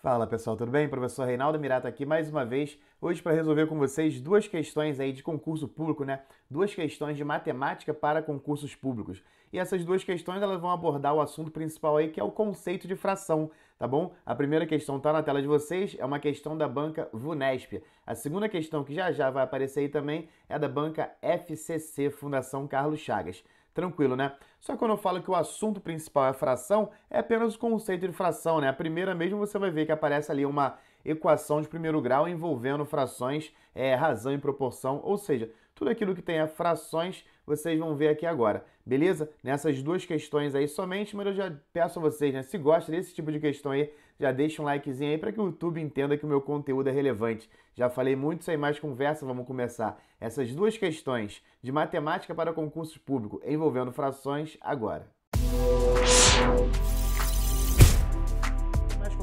Fala pessoal, tudo bem? Professor Reinaldo Mirata aqui mais uma vez, hoje para resolver com vocês duas questões aí de concurso público, né? Duas questões de matemática para concursos públicos. E essas duas questões elas vão abordar o assunto principal aí, que é o conceito de fração, tá bom? A primeira questão está na tela de vocês, é uma questão da banca Vunesp. A segunda questão que já já vai aparecer aí também é da banca FCC, Fundação Carlos Chagas. Tranquilo, né? Só que quando eu falo que o assunto principal é fração, é apenas o conceito de fração, né? A primeira mesmo você vai ver que aparece ali uma equação de primeiro grau envolvendo frações, é, razão e proporção, ou seja, tudo aquilo que tenha frações, vocês vão ver aqui agora beleza? Nessas duas questões aí somente, mas eu já peço a vocês, né? Se gosta desse tipo de questão aí, já deixa um likezinho aí para que o YouTube entenda que o meu conteúdo é relevante. Já falei muito sem mais conversa, vamos começar essas duas questões de matemática para concurso público envolvendo frações agora. Música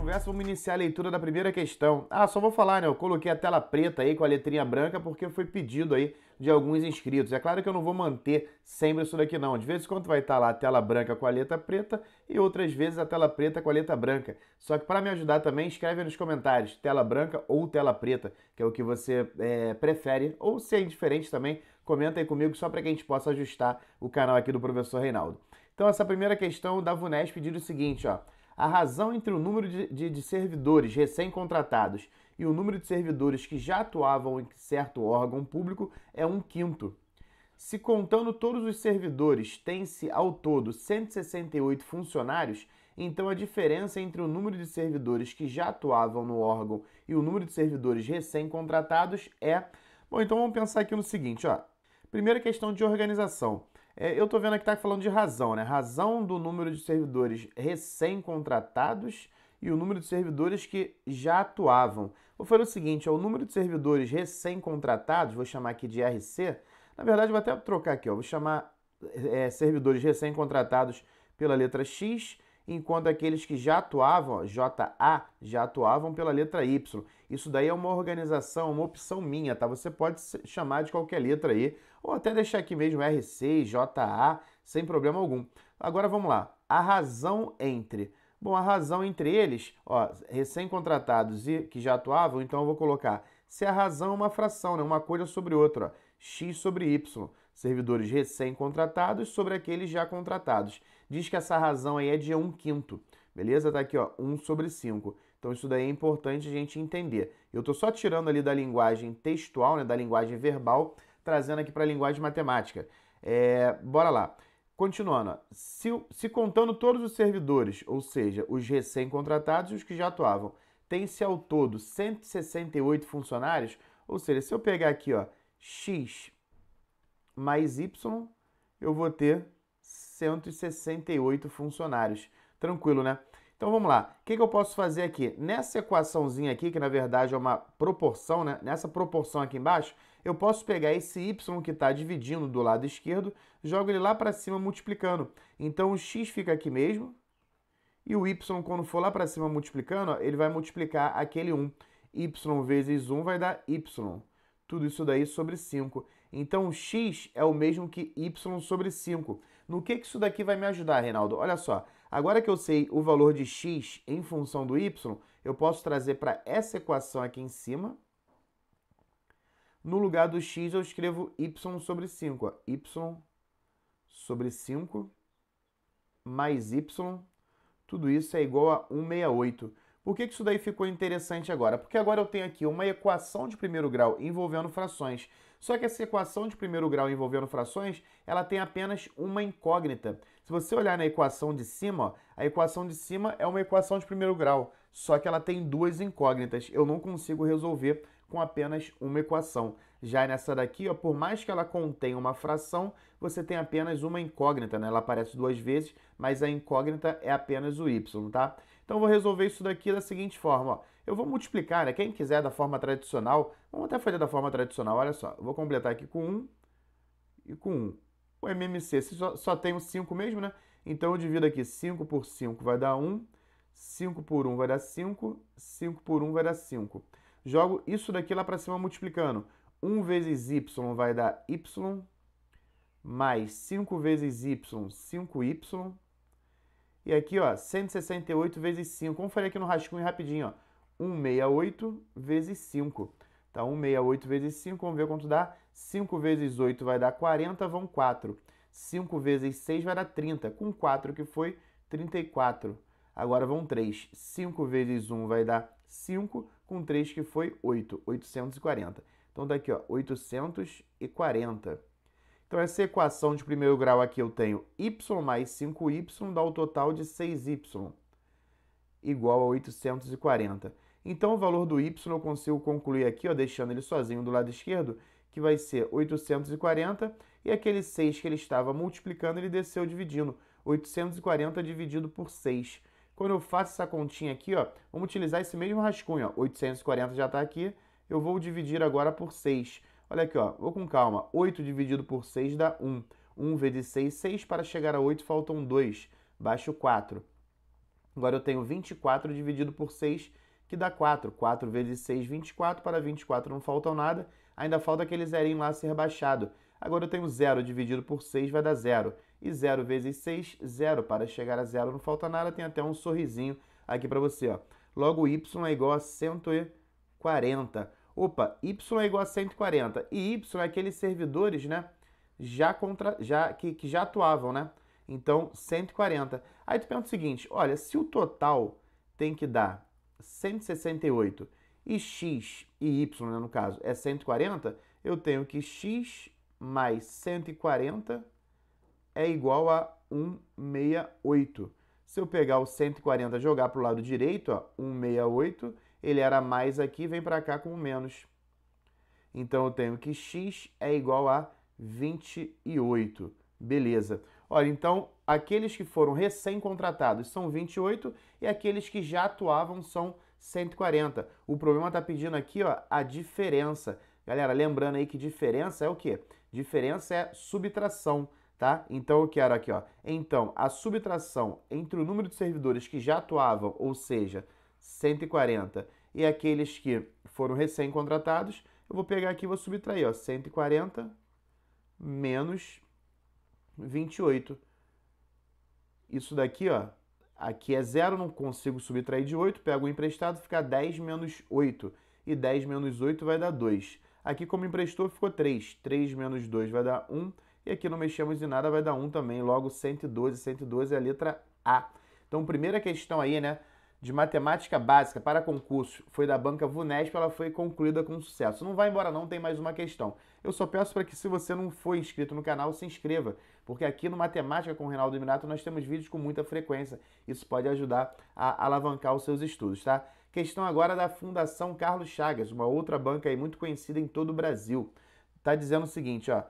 conversa, vamos iniciar a leitura da primeira questão. Ah, só vou falar, né? Eu coloquei a tela preta aí com a letrinha branca porque foi pedido aí de alguns inscritos. É claro que eu não vou manter sempre isso daqui não. De vez em quando vai estar tá lá a tela branca com a letra preta e outras vezes a tela preta com a letra branca. Só que para me ajudar também, escreve nos comentários tela branca ou tela preta, que é o que você é, prefere. Ou se é indiferente também, comenta aí comigo só para que a gente possa ajustar o canal aqui do professor Reinaldo. Então essa primeira questão da VUNESP diz o seguinte, ó a razão entre o número de, de, de servidores recém-contratados e o número de servidores que já atuavam em certo órgão público é um quinto. Se contando todos os servidores, tem-se ao todo 168 funcionários, então a diferença entre o número de servidores que já atuavam no órgão e o número de servidores recém-contratados é. Bom, então vamos pensar aqui no seguinte, ó. Primeira questão de organização. É, eu estou vendo aqui que está falando de razão, né? Razão do número de servidores recém-contratados e o número de servidores que já atuavam. Vou fazer o seguinte, é o número de servidores recém-contratados, vou chamar aqui de RC, na verdade vou até trocar aqui, ó, vou chamar é, servidores recém-contratados pela letra X, enquanto aqueles que já atuavam, ó, JA, já atuavam pela letra Y. Isso daí é uma organização, uma opção minha, tá? Você pode chamar de qualquer letra aí, ou até deixar aqui mesmo R6, JA, sem problema algum. Agora vamos lá. A razão entre. Bom, a razão entre eles, ó, recém-contratados e que já atuavam, então eu vou colocar se a razão é uma fração, né, uma coisa sobre outra, ó, x sobre y, servidores recém-contratados sobre aqueles já contratados. Diz que essa razão aí é de 1 quinto, beleza? Tá aqui, ó, 1 sobre 5. Então isso daí é importante a gente entender. Eu estou só tirando ali da linguagem textual, né, da linguagem verbal, trazendo aqui para a linguagem matemática. É, bora lá. Continuando, se, se contando todos os servidores, ou seja, os recém-contratados e os que já atuavam, tem-se ao todo 168 funcionários, ou seja, se eu pegar aqui ó, x mais y, eu vou ter 168 funcionários. Tranquilo, né? Então vamos lá. O que, que, eu posso fazer aqui? Nessa equaçãozinha aqui, que na verdade é uma proporção, né? Nessa proporção aqui embaixo, eu posso pegar esse y que está dividindo do lado esquerdo, jogo ele lá para cima multiplicando. Então o x fica aqui mesmo, e o y, quando for lá para cima multiplicando, ó, ele vai multiplicar aquele 1. y vezes 1 vai dar y. Tudo isso daí sobre 5. Então, x é o mesmo que y sobre 5. No que, que isso daqui vai me ajudar, Reinaldo? Olha só, agora que eu sei o valor de x em função do y, eu posso trazer para essa equação aqui em cima no lugar do x, eu escrevo y sobre 5. y sobre 5 mais y. Tudo isso é igual a 168. Por que, que isso daí ficou interessante agora? Porque agora eu tenho aqui uma equação de primeiro grau envolvendo frações. Só que essa equação de primeiro grau envolvendo frações, ela tem apenas uma incógnita. Se você olhar na equação de cima, ó, a equação de cima é uma equação de primeiro grau, só que ela tem duas incógnitas. Eu não consigo resolver com apenas uma equação. Já nessa daqui, ó, por mais que ela contenha uma fração, você tem apenas uma incógnita, né? Ela aparece duas vezes, mas a incógnita é apenas o y, tá? Então vou resolver isso daqui da seguinte forma, ó. Eu vou multiplicar, né? Quem quiser da forma tradicional, vamos até fazer da forma tradicional, olha só. Eu vou completar aqui com 1 e com 1. O MMC só, só tem o 5 mesmo, né? Então eu divido aqui 5 por 5 vai dar 1, 5 por 1 vai dar 5, 5 por 1 vai dar 5 jogo isso daqui lá para cima multiplicando. 1 vezes y vai dar y, mais 5 vezes y, 5y. E aqui, ó, 168 vezes 5. Vamos fazer aqui no rascunho rapidinho, ó. 168 vezes 5. Tá, 168 vezes 5, vamos ver quanto dá. 5 vezes 8 vai dar 40, vão 4. 5 vezes 6 vai dar 30. Com 4 que foi 34. Agora vão 3. 5 vezes 1 vai dar 5 com 3 que foi 8, 840. Então daqui tá ó, 840. Então essa equação de primeiro grau aqui eu tenho y mais 5y dá o um total de 6y, igual a 840. Então o valor do y eu consigo concluir aqui, ó, deixando ele sozinho do lado esquerdo, que vai ser 840, e aquele 6 que ele estava multiplicando, ele desceu dividindo. 840 dividido por 6. Quando eu faço essa continha aqui, ó, vamos utilizar esse mesmo rascunho. Ó. 840 já está aqui, eu vou dividir agora por 6. Olha aqui, ó, vou com calma. 8 dividido por 6 dá 1. 1 vezes 6, 6. Para chegar a 8, faltam 2. Baixo 4. Agora eu tenho 24 dividido por 6, que dá 4. 4 vezes 6, 24. Para 24 não faltam nada. Ainda falta aquele zerinho lá ser baixado. Agora eu tenho 0 dividido por 6 vai dar 0. E 0 vezes 6, 0. Para chegar a 0 não falta nada, tem até um sorrisinho aqui para você. Ó. Logo, y é igual a 140. Opa, y é igual a 140. E y é aqueles servidores né, já contra, já, que, que já atuavam, né? Então, 140. Aí tu pensa o seguinte, olha, se o total tem que dar 168 e x e y, né, no caso, é 140, eu tenho que x mais 140 é igual a 168. Se eu pegar o 140 e jogar para o lado direito, ó, 168, ele era mais aqui, vem para cá com menos. Então eu tenho que x é igual a 28. Beleza. Olha, então aqueles que foram recém-contratados são 28 e aqueles que já atuavam são 140. O problema está pedindo aqui ó, a diferença. Galera, lembrando aí que diferença é o quê? Diferença é subtração, tá? Então eu quero aqui, ó. Então, a subtração entre o número de servidores que já atuavam, ou seja, 140, e aqueles que foram recém-contratados, eu vou pegar aqui e vou subtrair, ó, 140 menos 28. Isso daqui, ó, aqui é zero, não consigo subtrair de 8, pego o emprestado, fica 10 menos 8. E 10 menos 8 vai dar 2. Aqui, como emprestou, ficou 3. 3 menos 2 vai dar 1. E aqui não mexemos em nada, vai dar 1 também. Logo, 112. 112 é a letra A. Então, primeira questão aí, né? De matemática básica para concurso foi da banca Vunesp, ela foi concluída com sucesso. Não vai embora não, tem mais uma questão. Eu só peço para que se você não for inscrito no canal, se inscreva, porque aqui no Matemática com o Reinaldo Minato nós temos vídeos com muita frequência. Isso pode ajudar a alavancar os seus estudos, tá? Questão agora da Fundação Carlos Chagas, uma outra banca aí muito conhecida em todo o Brasil. está dizendo o seguinte, ó.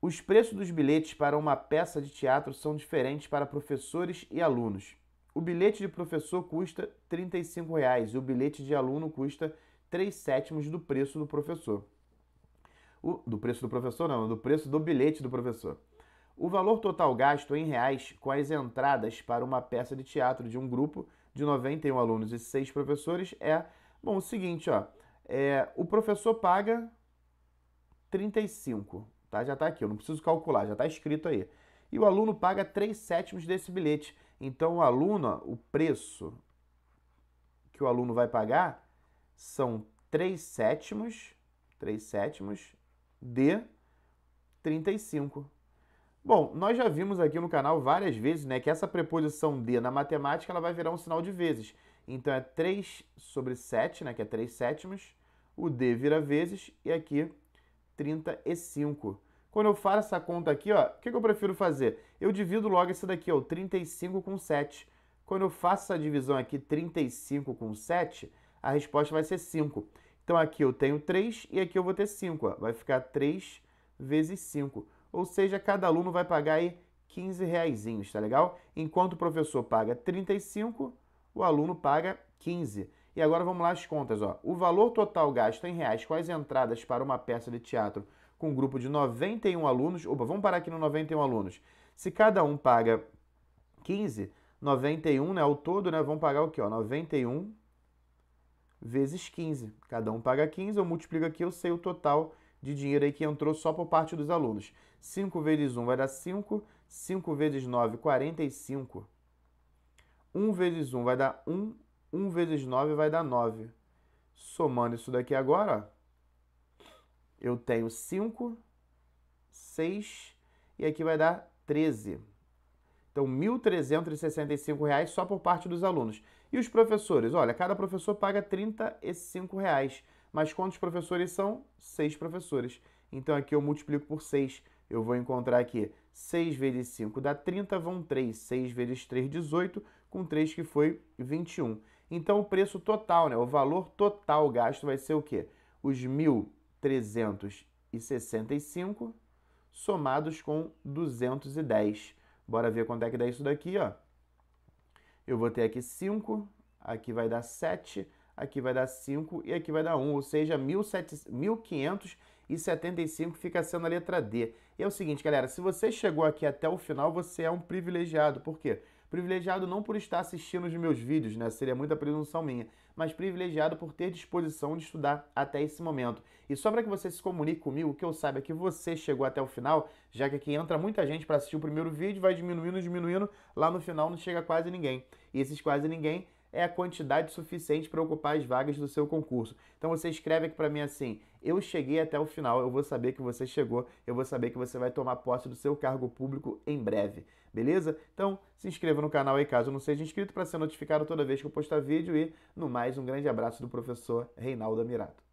Os preços dos bilhetes para uma peça de teatro são diferentes para professores e alunos. O bilhete de professor custa R$ 35,00 e o bilhete de aluno custa 3 sétimos do preço do professor. O, do preço do professor, não, do preço do bilhete do professor. O valor total gasto em reais com as entradas para uma peça de teatro de um grupo de 91 alunos e 6 professores é, bom, o seguinte, ó, é, o professor paga 35, tá? Já está aqui, eu não preciso calcular, já está escrito aí. E o aluno paga 3 sétimos desse bilhete. Então, o aluno, ó, o preço que o aluno vai pagar são 3 sétimos, 3 sétimos de 35. Bom, nós já vimos aqui no canal várias vezes né, que essa preposição de na matemática ela vai virar um sinal de vezes. Então é 3 sobre 7, né, que é 3 sétimos, o d vira vezes e aqui 35. Quando eu faço essa conta aqui, o que, que eu prefiro fazer? Eu divido logo esse daqui, ó, 35 com 7. Quando eu faço essa divisão aqui, 35 com 7, a resposta vai ser 5. Então aqui eu tenho 3 e aqui eu vou ter 5. Ó. Vai ficar 3 vezes 5 ou seja, cada aluno vai pagar aí 15 reaisinhos, tá legal? Enquanto o professor paga 35, o aluno paga 15. E agora vamos lá às contas, ó. O valor total gasto em reais com as entradas para uma peça de teatro com um grupo de 91 alunos, opa, vamos parar aqui no 91 alunos. Se cada um paga 15, 91, né, ao todo, né, vão pagar o quê, ó? 91 vezes 15. Cada um paga 15, eu multiplico aqui, eu sei o total de dinheiro aí que entrou só por parte dos alunos. 5 vezes 1 vai dar 5, 5 vezes 9, 45. 1 vezes 1 vai dar 1, 1 vezes 9 vai dar 9. Somando isso daqui agora, eu tenho 5, 6 e aqui vai dar 13. Então, R$ 1.365 só por parte dos alunos. E os professores? Olha, cada professor paga R$ 35. Reais. Mas quantos professores são? 6 professores. Então aqui eu multiplico por 6. Eu vou encontrar aqui 6 vezes 5 dá 30, vão 3. 6 vezes 3, 18, com 3 que foi 21. Então o preço total, né, o valor total gasto vai ser o quê? Os 1.365 somados com 210. Bora ver quanto é que dá isso daqui, ó. Eu vou ter aqui 5, aqui vai dar 7, aqui vai dar 5 e aqui vai dar 1, ou seja, 1575 fica sendo a letra D. E é o seguinte, galera, se você chegou aqui até o final, você é um privilegiado. Por quê? Privilegiado não por estar assistindo os meus vídeos, né? Seria muita presunção minha, mas privilegiado por ter disposição de estudar até esse momento. E só para que você se comunique comigo, o que eu saiba é que você chegou até o final, já que aqui entra muita gente para assistir o primeiro vídeo, vai diminuindo, diminuindo, lá no final não chega quase ninguém. E esses quase ninguém é a quantidade suficiente para ocupar as vagas do seu concurso. Então você escreve aqui para mim assim: eu cheguei até o final, eu vou saber que você chegou, eu vou saber que você vai tomar posse do seu cargo público em breve, beleza? Então se inscreva no canal aí caso não seja inscrito para ser notificado toda vez que eu postar vídeo e no mais um grande abraço do professor Reinaldo Amirato.